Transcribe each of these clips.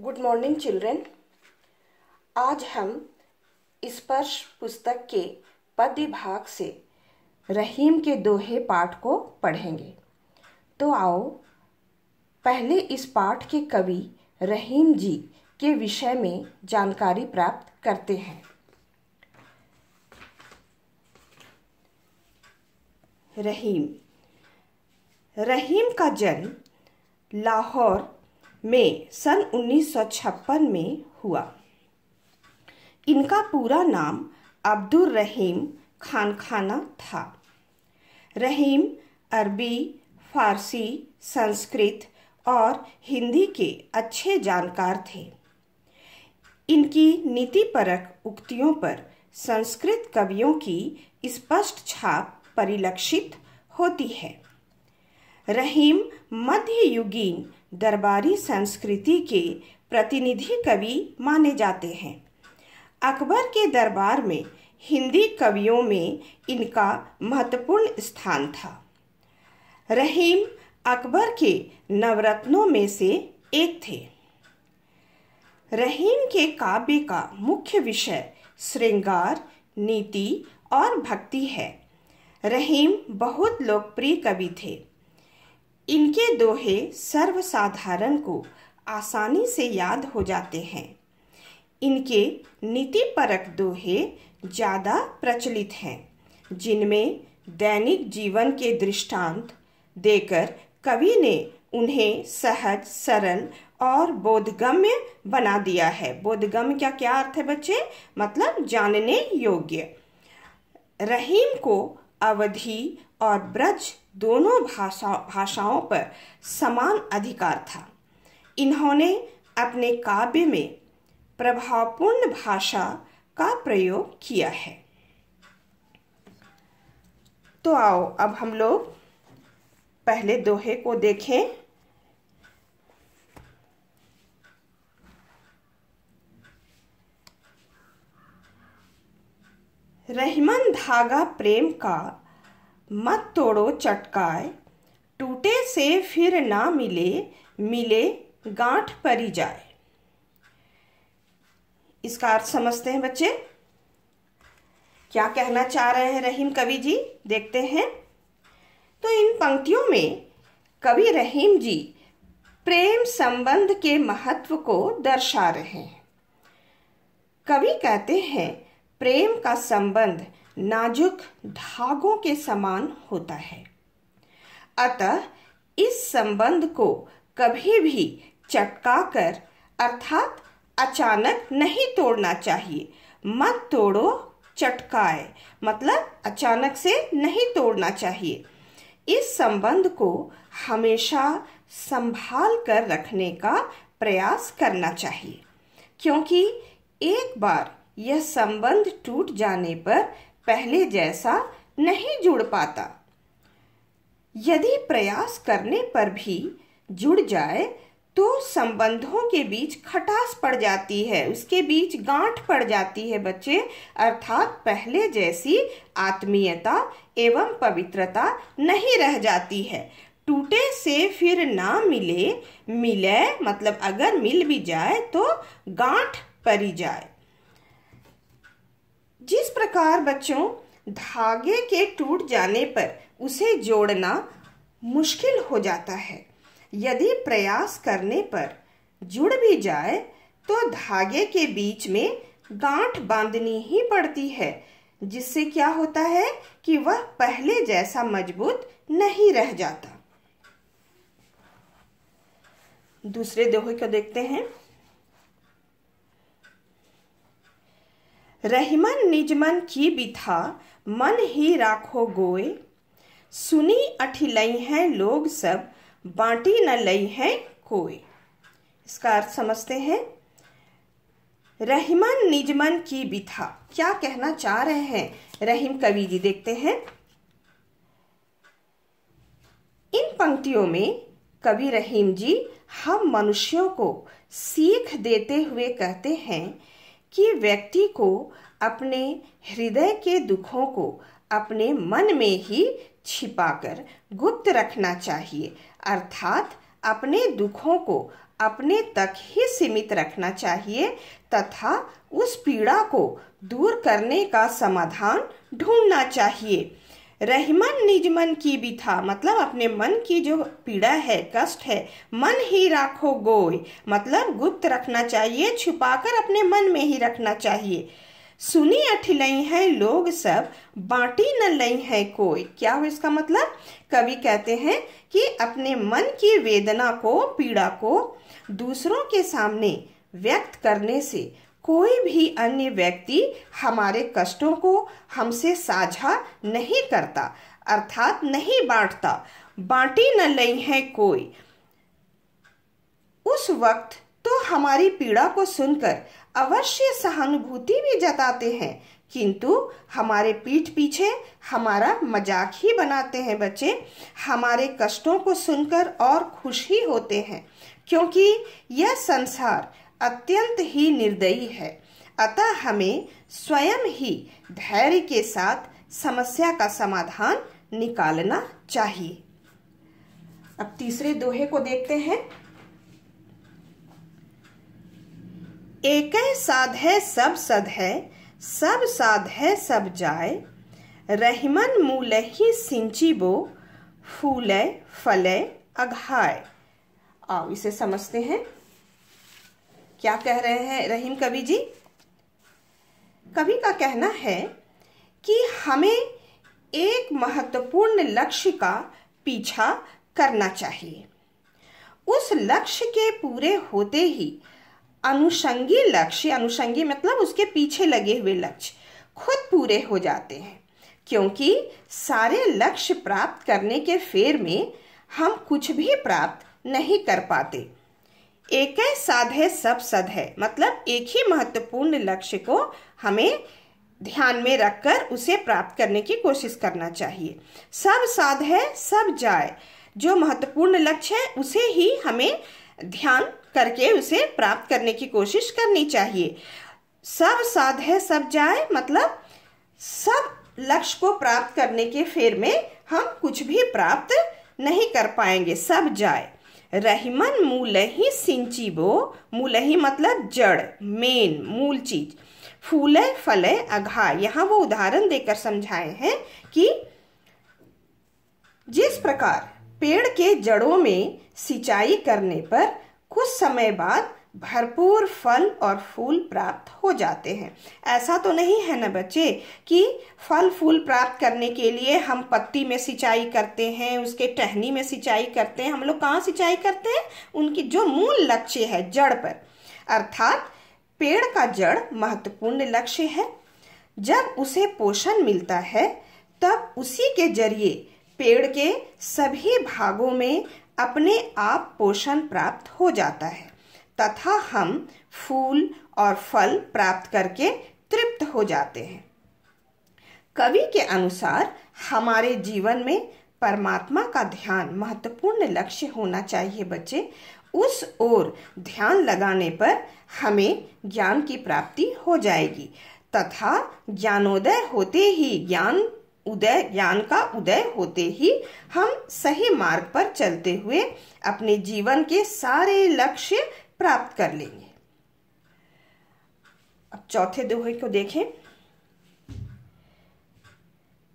good morning children आज हम स्पर्श पुस्तक के पद्य भाग से रहीम के दोहे पाठ को पढ़ेंगे तो आओ पहले इस पाठ के कवि रहीम जी के विषय में जानकारी प्राप्त करते हैं रहीम रहीम का जन्म लाहौर में सन 1956 में हुआ इनका पूरा नाम अब्दुल रहीम खान खाना था रहीम अरबी फारसी संस्कृत और हिंदी के अच्छे जानकार थे इनकी नीतिपरक उक्तियों पर संस्कृत कवियों की स्पष्ट छाप परिलक्षित होती है रहीम मध्ययुगीन दरबारी संस्कृति के प्रतिनिधि कवि माने जाते हैं अकबर के दरबार में हिंदी कवियों में इनका महत्वपूर्ण स्थान था रहीम अकबर के नवरत्नों में से एक थे रहीम के काव्य का मुख्य विषय श्रृंगार नीति और भक्ति है रहीम बहुत लोकप्रिय कवि थे इनके दोहे सर्वसाधारण को आसानी से याद हो जाते हैं इनके नीतिपरक दोहे ज़्यादा प्रचलित हैं जिनमें दैनिक जीवन के दृष्टांत देकर कवि ने उन्हें सहज सरल और बोधगम्य बना दिया है बोधगम्य का क्या अर्थ है बच्चे मतलब जानने योग्य रहीम को अवधि और ब्रज दोनों भाषा भाषाओं पर समान अधिकार था इन्होंने अपने काव्य में प्रभावपूर्ण भाषा का प्रयोग किया है तो आओ अब हम लोग पहले दोहे को देखें रहमन धागा प्रेम का मत तोड़ो चटकाए टूटे से फिर ना मिले मिले गांठ परी जाए इसका अर्थ समझते हैं बच्चे क्या कहना चाह रहे हैं रहीम कवि जी देखते हैं तो इन पंक्तियों में कवि रहीम जी प्रेम संबंध के महत्व को दर्शा रहे हैं कवि कहते हैं प्रेम का संबंध नाजुक धागों के समान होता है अतः इस संबंध को कभी भी चटका कर अर्थात अचानक नहीं तोड़ना चाहिए मत तोड़ो चटकाए मतलब अचानक से नहीं तोड़ना चाहिए इस संबंध को हमेशा संभाल कर रखने का प्रयास करना चाहिए क्योंकि एक बार यह संबंध टूट जाने पर पहले जैसा नहीं जुड़ पाता यदि प्रयास करने पर भी जुड़ जाए तो संबंधों के बीच खटास पड़ जाती है उसके बीच गांठ पड़ जाती है बच्चे अर्थात पहले जैसी आत्मीयता एवं पवित्रता नहीं रह जाती है टूटे से फिर ना मिले मिले मतलब अगर मिल भी जाए तो गांठ परी जाए जिस प्रकार बच्चों धागे के टूट जाने पर उसे जोड़ना मुश्किल हो जाता है यदि प्रयास करने पर जुड़ भी जाए तो धागे के बीच में गांठ बांधनी ही पड़ती है जिससे क्या होता है कि वह पहले जैसा मजबूत नहीं रह जाता दूसरे दोहे को देखते हैं रहीमन निजमन की बिथा मन ही राखो गोए सुनी लई हैं लोग सब बांटी न लई हैं कोए इसका अर्थ समझते हैं रहीमन निजमन की बिथा क्या कहना चाह रहे हैं रहीम कवि जी देखते हैं इन पंक्तियों में कवि रहीम जी हम मनुष्यों को सीख देते हुए कहते हैं कि व्यक्ति को अपने हृदय के दुखों को अपने मन में ही छिपाकर गुप्त रखना चाहिए अर्थात अपने दुखों को अपने तक ही सीमित रखना चाहिए तथा उस पीड़ा को दूर करने का समाधान ढूंढना चाहिए रहमन निज मन की भी था मतलब अपने मन की जो पीड़ा है कष्ट है मन ही राखो गोय मतलब गुप्त रखना चाहिए छुपाकर अपने मन में ही रखना चाहिए सुनी अठिल है लोग सब बाटी न लई है कोई क्या हो इसका मतलब कवि कहते हैं कि अपने मन की वेदना को पीड़ा को दूसरों के सामने व्यक्त करने से कोई भी अन्य व्यक्ति हमारे कष्टों को हमसे साझा नहीं करता अर्थात नहीं बांटता बांटी न लई है कोई उस वक्त तो हमारी पीड़ा को सुनकर अवश्य सहानुभूति भी जताते हैं किंतु हमारे पीठ पीछे हमारा मजाक ही बनाते हैं बच्चे हमारे कष्टों को सुनकर और खुश ही होते हैं क्योंकि यह संसार अत्यंत ही निर्दयी है अतः हमें स्वयं ही धैर्य के साथ समस्या का समाधान निकालना चाहिए अब तीसरे दोहे को देखते हैं एक साध है सब सद है सब साध है सब जाय रहमन मूल ही सिंची बो फूल फल अघाय आओ इसे समझते हैं क्या कह रहे हैं रहीम कवि जी कवि का कहना है कि हमें एक महत्वपूर्ण लक्ष्य का पीछा करना चाहिए उस लक्ष्य के पूरे होते ही अनुषंगी लक्ष्य अनुषंगी मतलब उसके पीछे लगे हुए लक्ष्य खुद पूरे हो जाते हैं क्योंकि सारे लक्ष्य प्राप्त करने के फेर में हम कुछ भी प्राप्त नहीं कर पाते एक है साध है सब सद है मतलब एक ही महत्वपूर्ण लक्ष्य को हमें ध्यान में रखकर उसे प्राप्त करने की कोशिश करना चाहिए सब साध है सब जाए जो महत्वपूर्ण लक्ष्य है उसे ही हमें ध्यान करके उसे प्राप्त करने की कोशिश करनी चाहिए सब साध है सब जाए मतलब सब लक्ष्य को प्राप्त करने के फेर में हम कुछ भी प्राप्त नहीं कर पाएंगे सब जाए रहीमन मूल ही सिंचीबो मूल ही मतलब जड़ मेन मूल चीज फूल फल अघा यहाँ वो उदाहरण देकर समझाए हैं कि जिस प्रकार पेड़ के जड़ों में सिंचाई करने पर कुछ समय बाद भरपूर फल और फूल प्राप्त हो जाते हैं ऐसा तो नहीं है ना बच्चे कि फल फूल प्राप्त करने के लिए हम पत्ती में सिंचाई करते हैं उसके टहनी में सिंचाई करते हैं हम लोग कहाँ सिंचाई करते हैं उनकी जो मूल लक्ष्य है जड़ पर अर्थात पेड़ का जड़ महत्वपूर्ण लक्ष्य है जब उसे पोषण मिलता है तब उसी के जरिए पेड़ के सभी भागों में अपने आप पोषण प्राप्त हो जाता है तथा हम फूल और फल प्राप्त करके तृप्त हो जाते हैं कवि के अनुसार हमारे जीवन में परमात्मा का ध्यान महत्वपूर्ण लक्ष्य होना चाहिए बच्चे उस ओर ध्यान लगाने पर हमें ज्ञान की प्राप्ति हो जाएगी तथा ज्ञानोदय होते ही ज्ञान उदय ज्ञान का उदय होते ही हम सही मार्ग पर चलते हुए अपने जीवन के सारे लक्ष्य प्राप्त कर लेंगे अब चौथे दोहे को देखें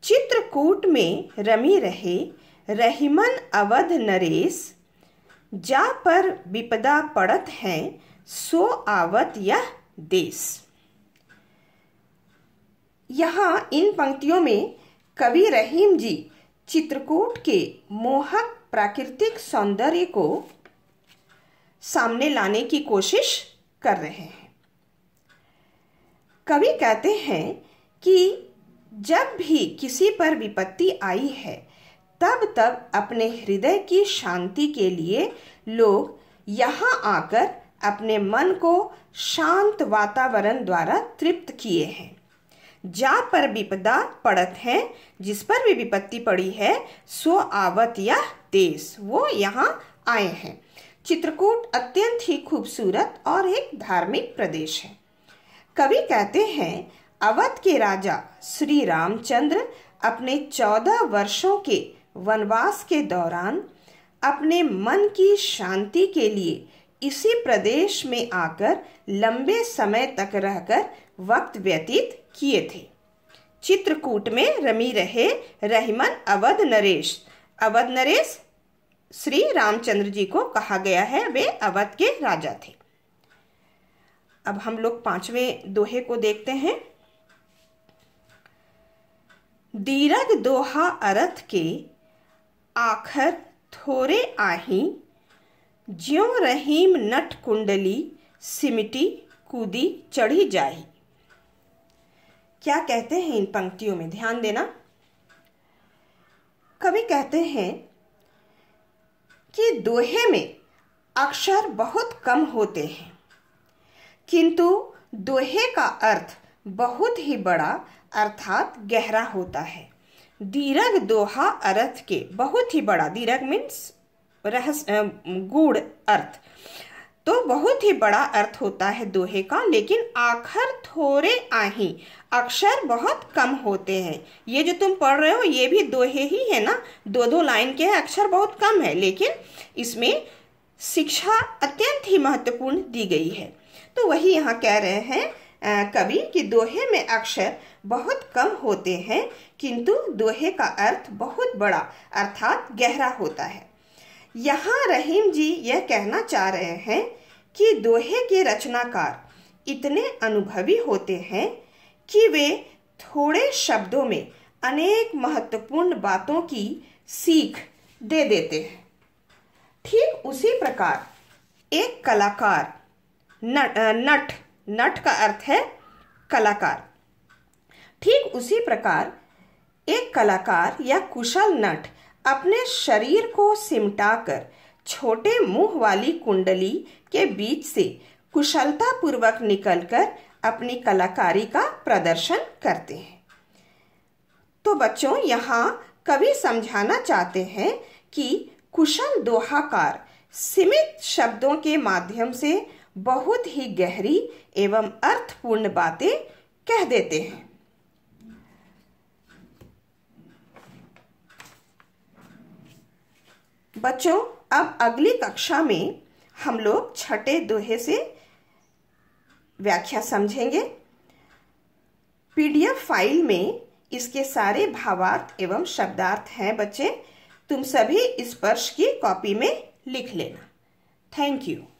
चित्रकूट में रमी रहे रहीमन अवध नरेश जा पर विपदा पड़त है सो आवत यह देश यहाँ इन पंक्तियों में कवि रहीम जी चित्रकूट के मोहक प्राकृतिक सौंदर्य को सामने लाने की कोशिश कर रहे हैं कवि कहते हैं कि जब भी किसी पर विपत्ति आई है तब तब अपने हृदय की शांति के लिए लोग यहाँ आकर अपने मन को शांत वातावरण द्वारा तृप्त किए हैं जा पर विपदा पड़त है जिस पर भी विपत्ति पड़ी है सो आवत यह तेज वो यहाँ आए हैं चित्रकूट अत्यंत ही खूबसूरत और एक धार्मिक प्रदेश है कवि कहते हैं अवध के राजा श्री रामचंद्र अपने चौदह वर्षों के वनवास के दौरान अपने मन की शांति के लिए इसी प्रदेश में आकर लंबे समय तक रहकर वक्त व्यतीत किए थे चित्रकूट में रमी रहे रहीमन अवध नरेश अवध नरेश श्री रामचंद्र जी को कहा गया है वे अवध के राजा थे अब हम लोग पांचवें दोहे को देखते हैं दीरग दोहा अरथ के आखर थोरे आही ज्यो रहीम नट कुंडली सिमटी कूदी चढ़ी जाही क्या कहते हैं इन पंक्तियों में ध्यान देना कवि कहते हैं कि दोहे में अक्षर बहुत कम होते हैं किंतु दोहे का अर्थ बहुत ही बड़ा अर्थात गहरा होता है दीर्घ दोहा अर्थ के बहुत ही बड़ा दीर्घ मीन्स रहस्य गूढ़ अर्थ तो बहुत ही बड़ा अर्थ होता है दोहे का लेकिन आखर थोड़े आही अक्षर बहुत कम होते हैं ये जो तुम पढ़ रहे हो ये भी दोहे ही है ना दो दो लाइन के हैं अक्षर बहुत कम है लेकिन इसमें शिक्षा अत्यंत ही महत्वपूर्ण दी गई है तो वही यहाँ कह रहे हैं कवि कि दोहे में अक्षर बहुत कम होते हैं किंतु दोहे का अर्थ बहुत बड़ा अर्थात गहरा होता है यहाँ रहीम जी यह कहना चाह रहे हैं कि दोहे के रचनाकार इतने अनुभवी होते हैं कि वे थोड़े शब्दों में अनेक महत्वपूर्ण बातों की सीख दे देते हैं ठीक उसी प्रकार एक कलाकार नट नट का अर्थ है कलाकार ठीक उसी प्रकार एक कलाकार या कुशल नट अपने शरीर को सिमटाकर छोटे मुंह वाली कुंडली के बीच से कुशलता पूर्वक निकलकर अपनी कलाकारी का प्रदर्शन करते हैं तो बच्चों यहाँ कवि समझाना चाहते हैं कि कुशल दोहाकार सीमित शब्दों के माध्यम से बहुत ही गहरी एवं अर्थपूर्ण बातें कह देते हैं बच्चों अब अगली कक्षा में हम लोग छठे दोहे से व्याख्या समझेंगे पीडीएफ फाइल में इसके सारे भावार्थ एवं शब्दार्थ हैं बच्चे तुम सभी स्पर्श की कॉपी में लिख लेना थैंक यू